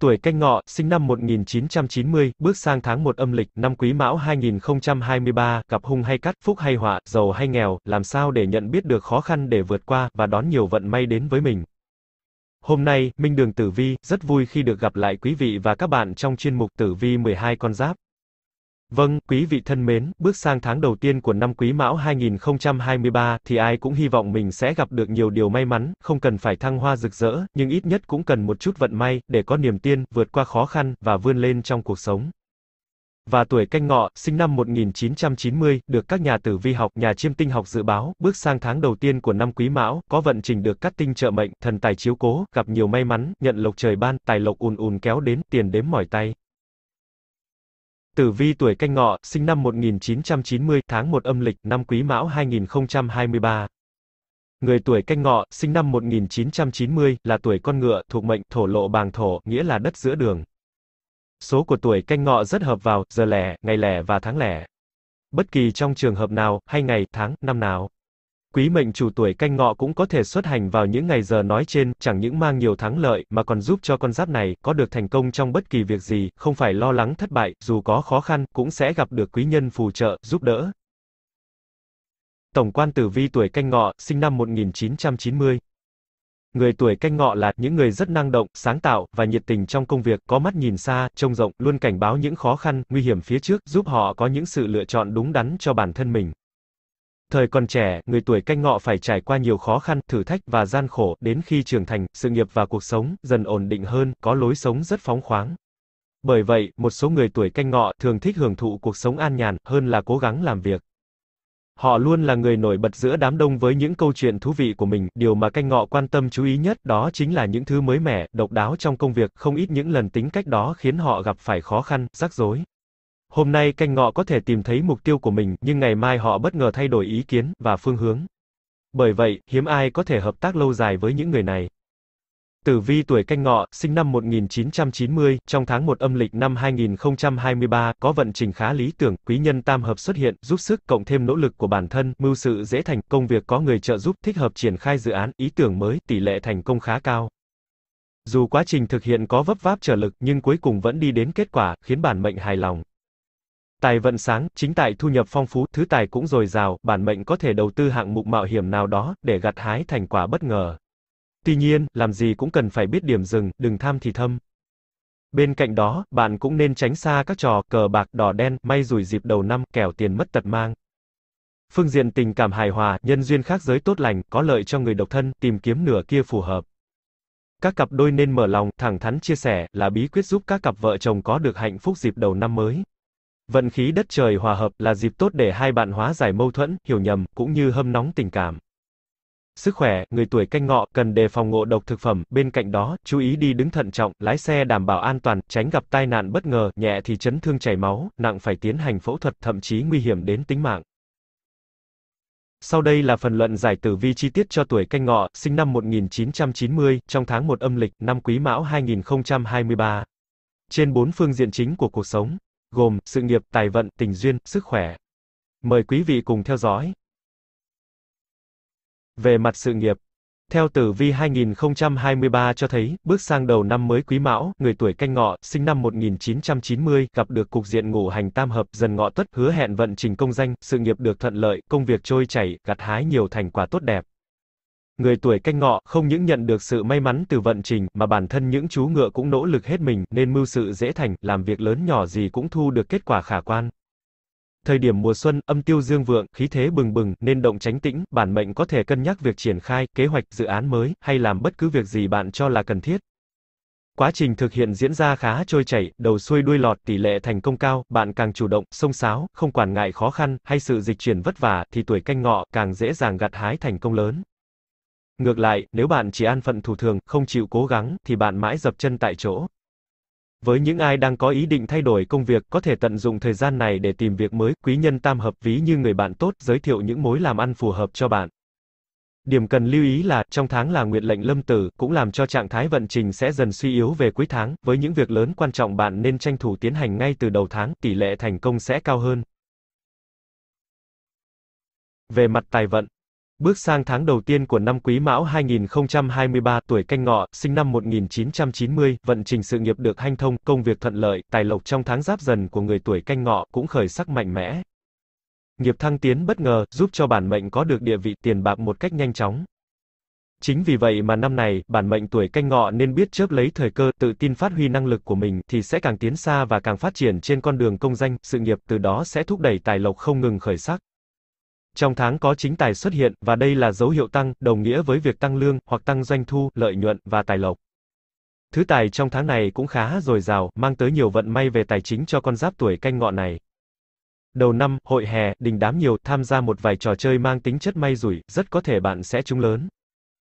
tuổi canh ngọ, sinh năm 1990, bước sang tháng 1 âm lịch, năm quý mão 2023, gặp hung hay cắt, phúc hay họa, giàu hay nghèo, làm sao để nhận biết được khó khăn để vượt qua, và đón nhiều vận may đến với mình. Hôm nay, Minh Đường Tử Vi, rất vui khi được gặp lại quý vị và các bạn trong chuyên mục Tử Vi 12 con giáp. Vâng, quý vị thân mến, bước sang tháng đầu tiên của năm Quý Mão 2023 thì ai cũng hy vọng mình sẽ gặp được nhiều điều may mắn, không cần phải thăng hoa rực rỡ, nhưng ít nhất cũng cần một chút vận may để có niềm tin, vượt qua khó khăn và vươn lên trong cuộc sống. Và tuổi canh ngọ, sinh năm 1990, được các nhà tử vi học, nhà chiêm tinh học dự báo, bước sang tháng đầu tiên của năm quý mão, có vận trình được cắt tinh trợ mệnh, thần tài chiếu cố, gặp nhiều may mắn, nhận lộc trời ban, tài lộc ùn ùn kéo đến, tiền đếm mỏi tay. Tử vi tuổi canh ngọ, sinh năm 1990, tháng 1 âm lịch, năm quý mão 2023. Người tuổi canh ngọ, sinh năm 1990, là tuổi con ngựa, thuộc mệnh, thổ lộ bàng thổ, nghĩa là đất giữa đường. Số của tuổi canh ngọ rất hợp vào, giờ lẻ, ngày lẻ và tháng lẻ. Bất kỳ trong trường hợp nào, hay ngày, tháng, năm nào. Quý mệnh chủ tuổi canh ngọ cũng có thể xuất hành vào những ngày giờ nói trên, chẳng những mang nhiều thắng lợi, mà còn giúp cho con giáp này có được thành công trong bất kỳ việc gì, không phải lo lắng thất bại, dù có khó khăn, cũng sẽ gặp được quý nhân phù trợ, giúp đỡ. Tổng quan tử vi tuổi canh ngọ, sinh năm 1990. Người tuổi canh ngọ là những người rất năng động, sáng tạo và nhiệt tình trong công việc, có mắt nhìn xa, trông rộng, luôn cảnh báo những khó khăn, nguy hiểm phía trước, giúp họ có những sự lựa chọn đúng đắn cho bản thân mình. Thời còn trẻ, người tuổi canh ngọ phải trải qua nhiều khó khăn, thử thách và gian khổ, đến khi trưởng thành, sự nghiệp và cuộc sống dần ổn định hơn, có lối sống rất phóng khoáng. Bởi vậy, một số người tuổi canh ngọ thường thích hưởng thụ cuộc sống an nhàn hơn là cố gắng làm việc. Họ luôn là người nổi bật giữa đám đông với những câu chuyện thú vị của mình, điều mà canh ngọ quan tâm chú ý nhất đó chính là những thứ mới mẻ, độc đáo trong công việc, không ít những lần tính cách đó khiến họ gặp phải khó khăn, rắc rối. Hôm nay canh ngọ có thể tìm thấy mục tiêu của mình, nhưng ngày mai họ bất ngờ thay đổi ý kiến và phương hướng. Bởi vậy, hiếm ai có thể hợp tác lâu dài với những người này. Tử Vi tuổi canh ngọ, sinh năm 1990, trong tháng 1 âm lịch năm 2023, có vận trình khá lý tưởng, quý nhân tam hợp xuất hiện, giúp sức, cộng thêm nỗ lực của bản thân, mưu sự dễ thành, công việc có người trợ giúp, thích hợp triển khai dự án, ý tưởng mới, tỷ lệ thành công khá cao. Dù quá trình thực hiện có vấp váp trở lực, nhưng cuối cùng vẫn đi đến kết quả, khiến bản mệnh hài lòng. Tài vận sáng, chính tại thu nhập phong phú, thứ tài cũng dồi dào, bản mệnh có thể đầu tư hạng mục mạo hiểm nào đó, để gặt hái thành quả bất ngờ. Tuy nhiên, làm gì cũng cần phải biết điểm dừng, đừng tham thì thâm. Bên cạnh đó, bạn cũng nên tránh xa các trò cờ bạc đỏ đen, may rủi dịp đầu năm, kẻo tiền mất tật mang. Phương diện tình cảm hài hòa, nhân duyên khác giới tốt lành, có lợi cho người độc thân, tìm kiếm nửa kia phù hợp. Các cặp đôi nên mở lòng, thẳng thắn chia sẻ, là bí quyết giúp các cặp vợ chồng có được hạnh phúc dịp đầu năm mới. Vận khí đất trời hòa hợp là dịp tốt để hai bạn hóa giải mâu thuẫn, hiểu nhầm, cũng như hâm nóng tình cảm. Sức khỏe, người tuổi canh ngọ cần đề phòng ngộ độc thực phẩm, bên cạnh đó, chú ý đi đứng thận trọng, lái xe đảm bảo an toàn, tránh gặp tai nạn bất ngờ, nhẹ thì chấn thương chảy máu, nặng phải tiến hành phẫu thuật, thậm chí nguy hiểm đến tính mạng. Sau đây là phần luận giải tử vi chi tiết cho tuổi canh ngọ, sinh năm 1990, trong tháng 1 âm lịch, năm quý mão 2023. Trên bốn phương diện chính của cuộc sống, gồm sự nghiệp, tài vận, tình duyên, sức khỏe. Mời quý vị cùng theo dõi. Về mặt sự nghiệp, theo tử vi 2023 cho thấy, bước sang đầu năm mới Quý Mão, người tuổi Canh Ngọ, sinh năm 1990, gặp được cục diện ngũ hành tam hợp dần ngọ tuất, hứa hẹn vận trình công danh, sự nghiệp được thuận lợi, công việc trôi chảy, gặt hái nhiều thành quả tốt đẹp. Người tuổi canh ngọ không những nhận được sự may mắn từ vận trình mà bản thân những chú ngựa cũng nỗ lực hết mình nên mưu sự dễ thành, làm việc lớn nhỏ gì cũng thu được kết quả khả quan. Thời điểm mùa xuân, âm tiêu dương vượng, khí thế bừng bừng nên động tránh tĩnh, bản mệnh có thể cân nhắc việc triển khai kế hoạch dự án mới hay làm bất cứ việc gì bạn cho là cần thiết. Quá trình thực hiện diễn ra khá trôi chảy, đầu xuôi đuôi lọt, tỷ lệ thành công cao, bạn càng chủ động, sông sáo, không quản ngại khó khăn hay sự dịch chuyển vất vả thì tuổi canh ngọ càng dễ dàng gặt hái thành công lớn. Ngược lại, nếu bạn chỉ an phận thủ thường, không chịu cố gắng, thì bạn mãi dập chân tại chỗ. Với những ai đang có ý định thay đổi công việc, có thể tận dụng thời gian này để tìm việc mới, quý nhân tam hợp ví như người bạn tốt, giới thiệu những mối làm ăn phù hợp cho bạn. Điểm cần lưu ý là, trong tháng là nguyệt lệnh lâm tử, cũng làm cho trạng thái vận trình sẽ dần suy yếu về cuối tháng, với những việc lớn quan trọng bạn nên tranh thủ tiến hành ngay từ đầu tháng, tỷ lệ thành công sẽ cao hơn. Về mặt tài vận Bước sang tháng đầu tiên của năm Quý Mão 2023, tuổi Canh Ngọ, sinh năm 1990, vận trình sự nghiệp được hanh thông, công việc thuận lợi, tài lộc trong tháng Giáp Dần của người tuổi Canh Ngọ cũng khởi sắc mạnh mẽ. Nghiệp thăng tiến bất ngờ, giúp cho bản mệnh có được địa vị tiền bạc một cách nhanh chóng. Chính vì vậy mà năm này, bản mệnh tuổi canh ngọ nên biết chớp lấy thời cơ, tự tin phát huy năng lực của mình, thì sẽ càng tiến xa và càng phát triển trên con đường công danh, sự nghiệp, từ đó sẽ thúc đẩy tài lộc không ngừng khởi sắc. Trong tháng có chính tài xuất hiện, và đây là dấu hiệu tăng, đồng nghĩa với việc tăng lương, hoặc tăng doanh thu, lợi nhuận, và tài lộc. Thứ tài trong tháng này cũng khá dồi dào, mang tới nhiều vận may về tài chính cho con giáp tuổi canh ngọ này. Đầu năm, hội hè, đình đám nhiều, tham gia một vài trò chơi mang tính chất may rủi, rất có thể bạn sẽ trúng lớn.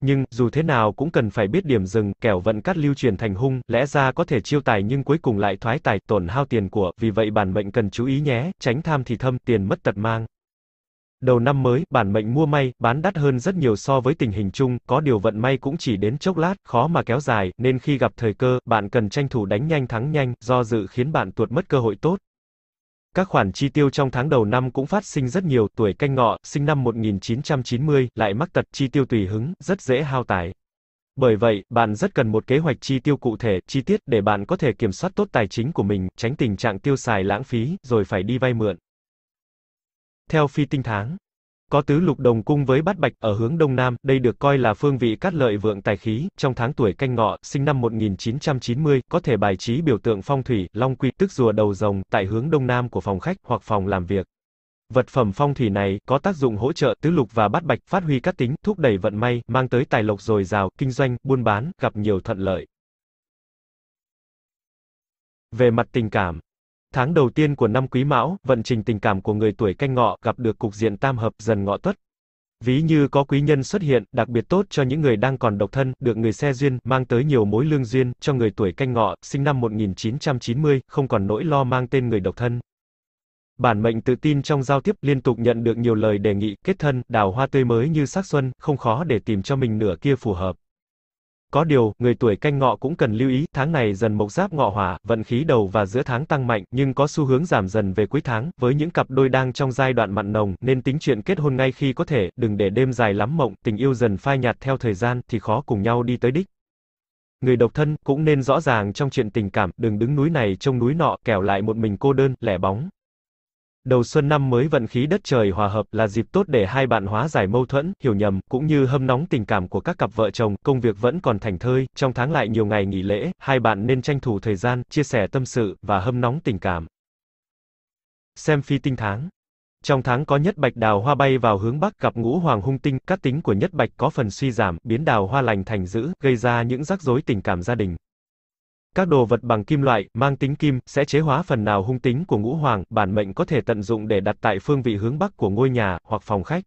Nhưng, dù thế nào cũng cần phải biết điểm dừng, kẻo vận cắt lưu truyền thành hung, lẽ ra có thể chiêu tài nhưng cuối cùng lại thoái tài, tổn hao tiền của, vì vậy bản mệnh cần chú ý nhé, tránh tham thì thâm, tiền mất tật mang. Đầu năm mới, bản mệnh mua may, bán đắt hơn rất nhiều so với tình hình chung, có điều vận may cũng chỉ đến chốc lát, khó mà kéo dài, nên khi gặp thời cơ, bạn cần tranh thủ đánh nhanh thắng nhanh, do dự khiến bạn tuột mất cơ hội tốt. Các khoản chi tiêu trong tháng đầu năm cũng phát sinh rất nhiều, tuổi canh ngọ, sinh năm 1990, lại mắc tật, chi tiêu tùy hứng, rất dễ hao tài. Bởi vậy, bạn rất cần một kế hoạch chi tiêu cụ thể, chi tiết để bạn có thể kiểm soát tốt tài chính của mình, tránh tình trạng tiêu xài lãng phí, rồi phải đi vay mượn. Theo phi tinh tháng, có tứ lục đồng cung với bát bạch ở hướng đông nam, đây được coi là phương vị cát lợi vượng tài khí, trong tháng tuổi canh ngọ, sinh năm 1990, có thể bài trí biểu tượng phong thủy, long quy, tức rùa đầu rồng, tại hướng đông nam của phòng khách hoặc phòng làm việc. Vật phẩm phong thủy này có tác dụng hỗ trợ tứ lục và bát bạch phát huy các tính, thúc đẩy vận may, mang tới tài lộc dồi dào, kinh doanh, buôn bán, gặp nhiều thuận lợi. Về mặt tình cảm, Tháng đầu tiên của năm Quý Mão, vận trình tình cảm của người tuổi canh ngọ gặp được cục diện tam hợp dần ngọ tuất. Ví như có quý nhân xuất hiện, đặc biệt tốt cho những người đang còn độc thân, được người xe duyên, mang tới nhiều mối lương duyên, cho người tuổi canh ngọ, sinh năm 1990, không còn nỗi lo mang tên người độc thân. Bản mệnh tự tin trong giao tiếp liên tục nhận được nhiều lời đề nghị, kết thân, đào hoa tươi mới như sắc xuân, không khó để tìm cho mình nửa kia phù hợp. Có điều, người tuổi canh ngọ cũng cần lưu ý, tháng này dần mộc giáp ngọ hỏa, vận khí đầu và giữa tháng tăng mạnh, nhưng có xu hướng giảm dần về cuối tháng, với những cặp đôi đang trong giai đoạn mặn nồng, nên tính chuyện kết hôn ngay khi có thể, đừng để đêm dài lắm mộng, tình yêu dần phai nhạt theo thời gian, thì khó cùng nhau đi tới đích. Người độc thân, cũng nên rõ ràng trong chuyện tình cảm, đừng đứng núi này trông núi nọ, kẻo lại một mình cô đơn, lẻ bóng. Đầu xuân năm mới vận khí đất trời hòa hợp là dịp tốt để hai bạn hóa giải mâu thuẫn, hiểu nhầm, cũng như hâm nóng tình cảm của các cặp vợ chồng, công việc vẫn còn thành thơi, trong tháng lại nhiều ngày nghỉ lễ, hai bạn nên tranh thủ thời gian, chia sẻ tâm sự, và hâm nóng tình cảm. Xem phi tinh tháng trong tháng có nhất bạch đào hoa bay vào hướng Bắc gặp ngũ hoàng hung tinh, các tính của nhất bạch có phần suy giảm, biến đào hoa lành thành dữ, gây ra những rắc rối tình cảm gia đình. Các đồ vật bằng kim loại, mang tính kim, sẽ chế hóa phần nào hung tính của ngũ hoàng, bản mệnh có thể tận dụng để đặt tại phương vị hướng bắc của ngôi nhà, hoặc phòng khách.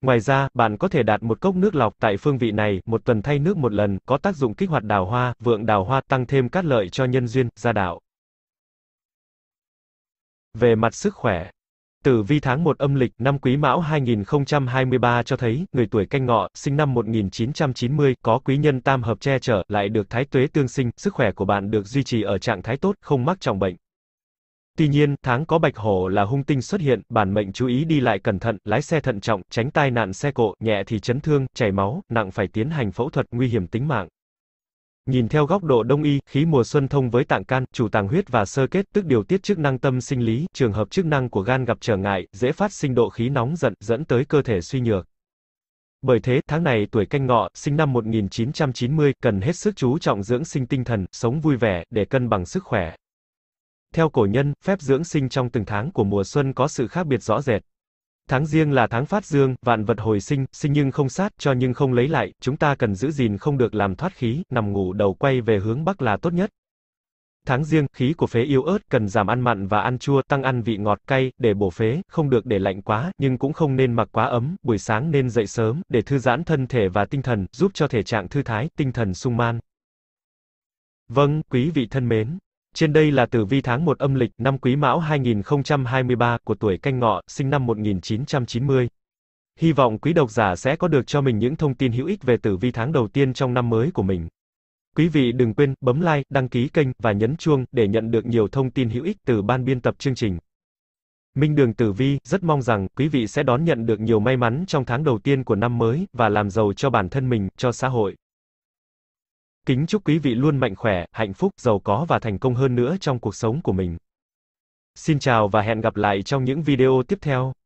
Ngoài ra, bạn có thể đặt một cốc nước lọc tại phương vị này, một tuần thay nước một lần, có tác dụng kích hoạt đào hoa, vượng đào hoa, tăng thêm các lợi cho nhân duyên, gia đạo. Về mặt sức khỏe, Tử vi tháng 1 âm lịch năm Quý Mão 2023 cho thấy, người tuổi canh ngọ, sinh năm 1990, có quý nhân tam hợp che chở, lại được thái tuế tương sinh, sức khỏe của bạn được duy trì ở trạng thái tốt, không mắc trọng bệnh. Tuy nhiên, tháng có bạch hổ là hung tinh xuất hiện, bản mệnh chú ý đi lại cẩn thận, lái xe thận trọng, tránh tai nạn xe cộ, nhẹ thì chấn thương, chảy máu, nặng phải tiến hành phẫu thuật, nguy hiểm tính mạng. Nhìn theo góc độ đông y, khí mùa xuân thông với tạng can, chủ tàng huyết và sơ kết, tức điều tiết chức năng tâm sinh lý, trường hợp chức năng của gan gặp trở ngại, dễ phát sinh độ khí nóng giận, dẫn tới cơ thể suy nhược. Bởi thế, tháng này tuổi canh ngọ, sinh năm 1990, cần hết sức chú trọng dưỡng sinh tinh thần, sống vui vẻ, để cân bằng sức khỏe. Theo cổ nhân, phép dưỡng sinh trong từng tháng của mùa xuân có sự khác biệt rõ rệt. Tháng riêng là tháng phát dương, vạn vật hồi sinh, sinh nhưng không sát, cho nhưng không lấy lại, chúng ta cần giữ gìn không được làm thoát khí, nằm ngủ đầu quay về hướng bắc là tốt nhất. Tháng riêng, khí của phế yếu ớt, cần giảm ăn mặn và ăn chua, tăng ăn vị ngọt cay, để bổ phế, không được để lạnh quá, nhưng cũng không nên mặc quá ấm, buổi sáng nên dậy sớm, để thư giãn thân thể và tinh thần, giúp cho thể trạng thư thái, tinh thần sung man. Vâng, quý vị thân mến. Trên đây là tử vi tháng 1 âm lịch năm Quý Mão 2023 của tuổi Canh Ngọ, sinh năm 1990. Hy vọng quý độc giả sẽ có được cho mình những thông tin hữu ích về tử vi tháng đầu tiên trong năm mới của mình. Quý vị đừng quên bấm like, đăng ký kênh và nhấn chuông để nhận được nhiều thông tin hữu ích từ ban biên tập chương trình. Minh Đường Tử Vi rất mong rằng quý vị sẽ đón nhận được nhiều may mắn trong tháng đầu tiên của năm mới và làm giàu cho bản thân mình, cho xã hội. Kính chúc quý vị luôn mạnh khỏe, hạnh phúc, giàu có và thành công hơn nữa trong cuộc sống của mình. Xin chào và hẹn gặp lại trong những video tiếp theo.